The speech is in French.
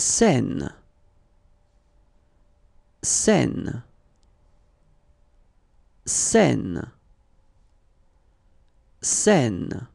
Saine, saine, saine, scène